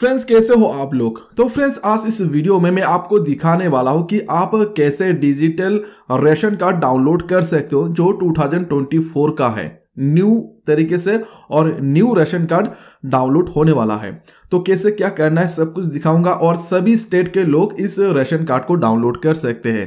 friends कैसे हो आप लोग तो फ्रेंड्स आज इस वीडियो में मैं आपको दिखाने वाला हूं कि आप कैसे डिजिटल रेशन कार्ड डाउनलोड कर सकते हो जो 2024 का है न्यू तरीके से और न्यू राशन कार्ड डाउनलोड होने वाला है तो कैसे क्या करना है सब कुछ दिखाऊंगा और सभी स्टेट के लोग इस राशन कार्ड को डाउनलोड कर सकते हैं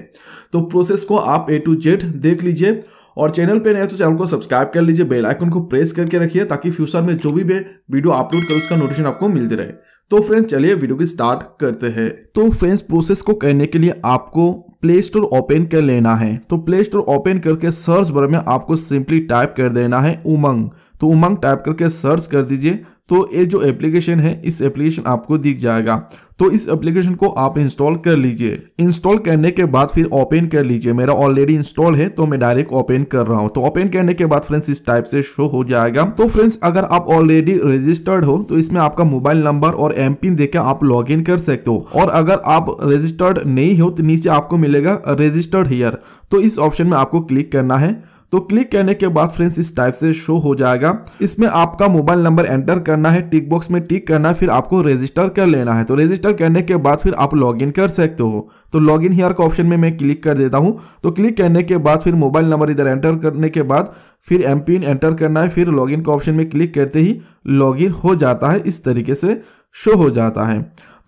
तो प्रोसेस को आप ए टू जेड देख लीजिए और चैनल पे नए तो चैनल को सब्सक्राइब कर लीजिए बेल आइकन को प्रेस करके रखिए ताकि फ्यूचर में जो भी वीडियो अपलोड करूँ उसका नोटिफिकेशन आपको मिलते रहे तो फ्रेंड्स चलिए वीडियो की स्टार्ट करते हैं तो फ्रेंड्स प्रोसेस को करने के लिए आपको प्ले स्टोर ओपन कर लेना है तो प्ले स्टोर ओपन करके सर्च बार में आपको सिंपली टाइप कर देना है उमंग तो उमंग टाइप करके सर्च कर दीजिए तो ये जो एप्लीकेशन है इस एप्लीकेशन आपको दिख जाएगा तो इस एप्लीकेशन को आप इंस्टॉल कर लीजिए इंस्टॉल करने के बाद फिर ओपन कर लीजिए मेरा ऑलरेडी इंस्टॉल है तो मैं डायरेक्ट ओपन कर रहा हूँ तो ओपन करने के बाद फ्रेंड्स इस टाइप से शो हो जाएगा तो फ्रेंड्स अगर आप ऑलरेडी रजिस्टर्ड हो तो इसमें आपका मोबाइल नंबर और एम पिन देकर आप लॉग इन कर सकते हो और अगर आप रजिस्टर्ड नहीं हो तो नीचे आपको मिलेगा रजिस्टर्ड हेयर तो इस ऑप्शन में आपको क्लिक करना है तो क्लिक करने के बाद फ्रेंड्स इस टाइप से शो हो जाएगा इसमें आपका मोबाइल नंबर एंटर करना है टिक बॉक्स में टिक करना है फिर आपको रजिस्टर कर लेना है तो रजिस्टर करने के बाद फिर आप लॉगिन कर सकते हो तो लॉग इन हेयर का ऑप्शन में मैं क्लिक कर देता हूँ तो क्लिक करने के बाद फिर मोबाइल नंबर इधर एंटर करने के बाद फिर एम एंटर करना है फिर लॉग का ऑप्शन में क्लिक करते ही लॉग हो जाता है इस तरीके से शो हो जाता है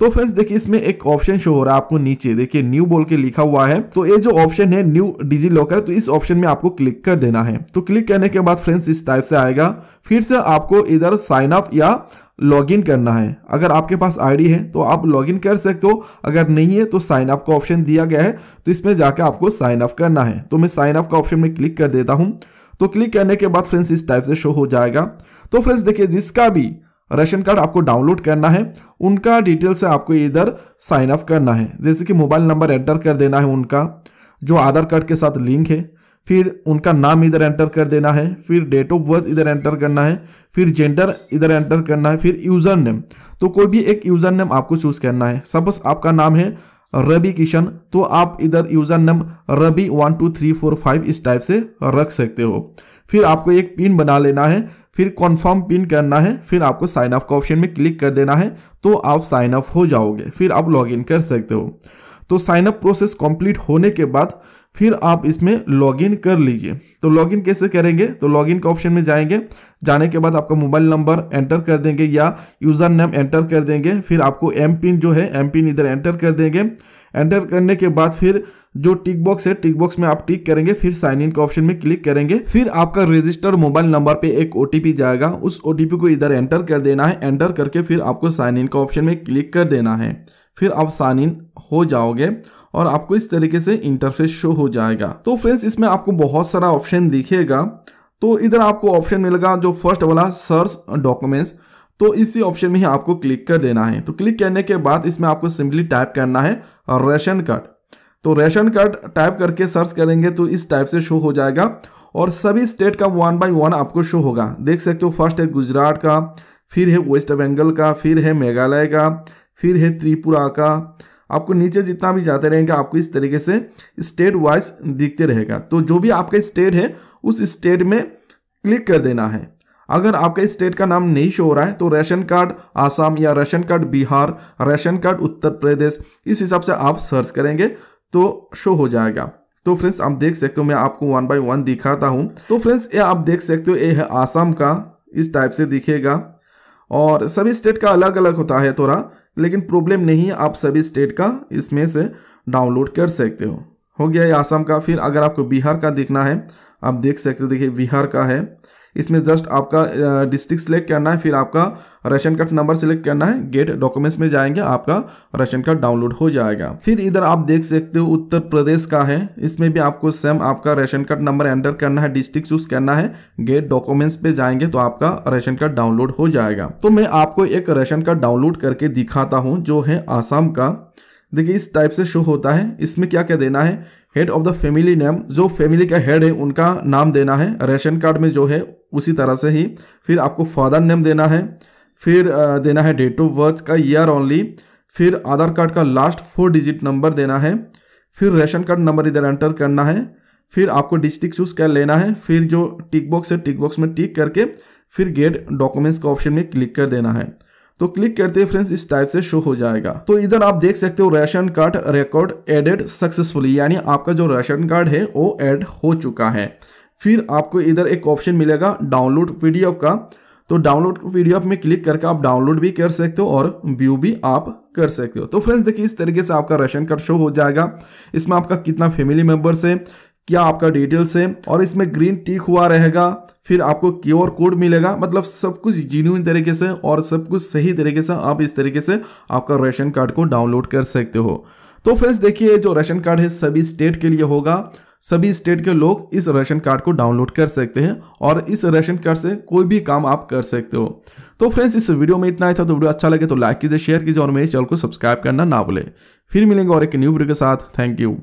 तो फ्रेंड्स देखिए इसमें एक ऑप्शन शो हो रहा है आपको नीचे देखिए न्यू बोल के लिखा हुआ है तो ये जो ऑप्शन है न्यू डिजी लॉकर तो इस ऑप्शन में आपको क्लिक कर देना है तो क्लिक करने के बाद फ्रेंड्स इस टाइप से आएगा फिर से आपको इधर साइन अप या लॉगिन करना है अगर आपके पास आईडी है तो आप लॉगिन कर सकते हो अगर नहीं है तो साइन अप का ऑप्शन दिया गया है तो इसमें जाकर आपको साइन अप करना है तो मैं साइन अप का ऑप्शन में क्लिक कर देता हूँ तो क्लिक करने के बाद फ्रेंड्स इस टाइप से शो हो जाएगा तो फ्रेंड्स देखिए जिसका भी राशन कार्ड आपको डाउनलोड करना है उनका डिटेल से आपको इधर साइन अप करना है जैसे कि मोबाइल नंबर एंटर कर देना है उनका जो आधार कार्ड के साथ लिंक है फिर उनका नाम इधर एंटर कर देना है फिर डेट ऑफ बर्थ इधर एंटर करना है फिर जेंडर इधर एंटर करना है फिर यूज़र नेम तो कोई भी एक यूज़र नेम आपको चूज़ करना है सपोज आपका नाम है रवि किशन तो आप इधर user name Ravi one two three four five इस टाइप से रख सकते हो फिर आपको एक पिन बना लेना है फिर कॉन्फर्म पिन करना है फिर आपको साइन अप का ऑप्शन में क्लिक कर देना है तो आप साइन अप हो जाओगे फिर आप लॉगिन कर सकते हो तो साइन अप प्रोसेस कंप्लीट होने के बाद फिर आप इसमें लॉगिन कर लीजिए तो लॉग इन कैसे करेंगे तो लॉग इन के ऑप्शन में जाएंगे जाने के बाद आपका मोबाइल नंबर एंटर कर देंगे या यूज़र नेम एंटर कर देंगे फिर आपको एम पिन जो है एम पिन इधर एंटर कर देंगे एंटर करने के बाद फिर जो टिक बॉक्स है टिक बॉक्स में आप टिक करेंगे फिर साइन इन के ऑप्शन में क्लिक करेंगे फिर आपका रजिस्टर्ड मोबाइल नंबर पे एक ओटीपी जाएगा उस ओटीपी को इधर एंटर कर देना है एंटर करके फिर आपको साइन इन का ऑप्शन में क्लिक कर देना है फिर आप साइन इन हो जाओगे और आपको इस तरीके से इंटरफेस शो हो जाएगा तो फ्रेंड्स इसमें आपको बहुत सारा ऑप्शन दिखेगा तो इधर आपको ऑप्शन मिलेगा जो फर्स्ट वाला सर्च डॉक्यूमेंट्स तो इसी ऑप्शन में ही आपको क्लिक कर देना है तो क्लिक करने के बाद इसमें आपको सिंपली टाइप करना है रेशन कार्ड तो राशन कार्ड टाइप करके सर्च करेंगे तो इस टाइप से शो हो जाएगा और सभी स्टेट का वन बाई वन आपको शो होगा देख सकते हो फर्स्ट है गुजरात का फिर है वेस्ट बंगाल का फिर है मेघालय का फिर है त्रिपुरा का आपको नीचे जितना भी जाते रहेंगे आपको इस तरीके से स्टेट वाइज दिखते रहेगा तो जो भी आपका स्टेट है उस स्टेट में क्लिक कर देना है अगर आपका स्टेट का नाम नहीं शो हो रहा है तो राशन कार्ड आसाम या ration card Bihar ration card Uttar Pradesh इस हिसाब से आप सर्च करेंगे तो शो हो जाएगा तो फ्रेंड्स आप देख सकते हो मैं आपको वन बाय वन दिखाता हूँ तो फ्रेंड्स ये आप देख सकते हो ये है आसाम का इस टाइप से दिखेगा और सभी स्टेट का अलग अलग होता है थोड़ा लेकिन प्रॉब्लम नहीं है आप सभी स्टेट का इसमें से डाउनलोड कर सकते हो हो गया ये आसाम का फिर अगर आपको बिहार का दिखना है आप देख सकते हो देखिए बिहार का है इसमें जस्ट आपका डिस्ट्रिक्ट सेलेक्ट करना है फिर आपका राशन कार्ड नंबर सेलेक्ट करना है गेट डॉक्यूमेंट्स में जाएंगे आपका राशन कार्ड डाउनलोड हो जाएगा फिर इधर आप देख सकते हो उत्तर प्रदेश का है इसमें भी आपको सेम आपका राशन कार्ड नंबर एंटर करना है डिस्ट्रिक्ट चूज करना है गेट डॉक्यूमेंट्स पे जाएंगे तो आपका राशन कार्ड डाउनलोड हो जाएगा तो मैं आपको एक राशन कार्ड डाउनलोड करके दिखाता हूँ जो है आसाम का देखिए इस टाइप से शो होता है इसमें क्या क्या देना है head of the family name जो फैमिली का हेड है उनका नाम देना है रेशन कार्ड में जो है उसी तरह से ही फिर आपको फादर नेम देना है फिर देना है डेट ऑफ बर्थ का ईयर ओनली फिर आधार कार्ड का लास्ट फोर डिजिट नंबर देना है फिर रेशन कार्ड नंबर इधर एंटर करना है फिर आपको डिस्ट्रिक्ट चूज़ कर लेना है फिर जो टिक बॉक्स है टिक बॉक्स में टिक करके फिर गेट डॉक्यूमेंट्स का ऑप्शन में क्लिक कर देना है तो क्लिक करते फ्रेंड्स इस टाइप से शो हो जाएगा तो इधर आप देख सकते हो ration card record added successfully यानी आपका जो राशन कार्ड है वो एड हो चुका है फिर आपको इधर एक ऑप्शन मिलेगा डाउनलोड वीडियो का तो डाउनलोड पीडीएफ में क्लिक करके आप डाउनलोड भी कर सकते हो और व्यू भी आप कर सकते हो तो फ्रेंड्स देखिए इस तरीके से आपका राशन कार्ड शो हो जाएगा इसमें आपका कितना फैमिली मेम्बर्स है क्या आपका डिटेल्स है और इसमें ग्रीन टिक हुआ रहेगा फिर आपको क्यूआर कोड मिलेगा मतलब सब कुछ जीन्यून तरीके से और सब कुछ सही तरीके से आप इस तरीके से आपका राशन कार्ड को डाउनलोड कर सकते हो तो फ्रेंड्स देखिए जो राशन कार्ड है सभी स्टेट के लिए होगा सभी स्टेट के लोग इस राशन कार्ड को डाउनलोड कर सकते हैं और इस राशन कार्ड से कोई भी काम आप कर सकते हो तो फ्रेंड्स इस वीडियो में इतना ही था तो वीडियो अच्छा लगे तो लाइक कीजिए शेयर कीजिए और मेरे चैनल को सब्सक्राइब करना ना भूलें फिर मिलेंगे और एक न्यू वीडियो के साथ थैंक यू